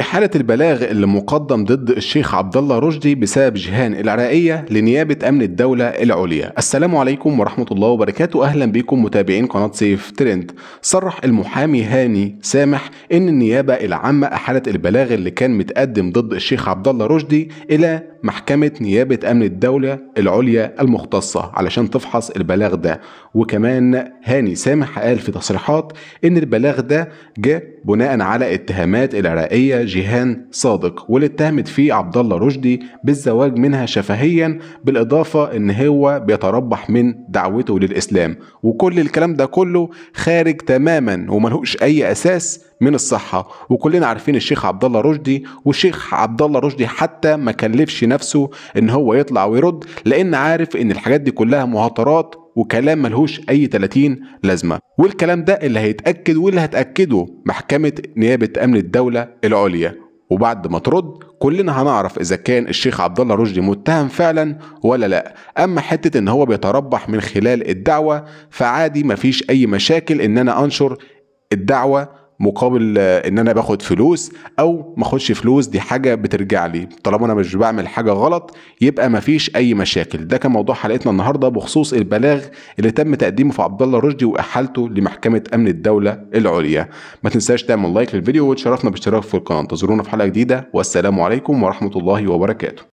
إحالة البلاغ اللي مقدم ضد الشيخ عبد الله رشدي بسبب جهان العراقية لنيابة أمن الدولة العليا. السلام عليكم ورحمة الله وبركاته، أهلا بكم متابعين قناة سيف ترند. صرح المحامي هاني سامح إن النيابة العامة أحالت البلاغ اللي كان متقدم ضد الشيخ عبد الله رشدي إلى محكمة نيابة أمن الدولة العليا المختصة علشان تفحص البلاغ ده وكمان هاني سامح قال في تصريحات إن البلاغ ده جاء بناء على اتهامات العراقية جيهان صادق واللي اتهمت فيه عبد الله رشدي بالزواج منها شفهيا بالإضافة إن هو بيتربح من دعوته للإسلام وكل الكلام ده كله خارج تماما وملهوش أي أساس من الصحه وكلنا عارفين الشيخ عبد الله رشدي والشيخ عبد الله رشدي حتى ما كلفش نفسه ان هو يطلع ويرد لان عارف ان الحاجات دي كلها مهاترات وكلام ملهوش اي 30 لازمه والكلام ده اللي هيتاكد واللي هتاكده محكمه نيابه امن الدوله العليا وبعد ما ترد كلنا هنعرف اذا كان الشيخ عبد الله رشدي متهم فعلا ولا لا اما حته ان هو بيتربح من خلال الدعوه فعادي مفيش اي مشاكل ان انا انشر الدعوه مقابل آه، ان انا باخد فلوس او ما اخدش فلوس دي حاجه بترجع لي طالما انا مش بعمل حاجه غلط يبقى ما فيش اي مشاكل ده كان موضوع حلقتنا النهارده بخصوص البلاغ اللي تم تقديمه في عبد الله رشدي واحالته لمحكمه امن الدوله العليا ما تنساش تعمل لايك للفيديو وتشرفنا باشتراك في القناه انتظرونا في حلقه جديده والسلام عليكم ورحمه الله وبركاته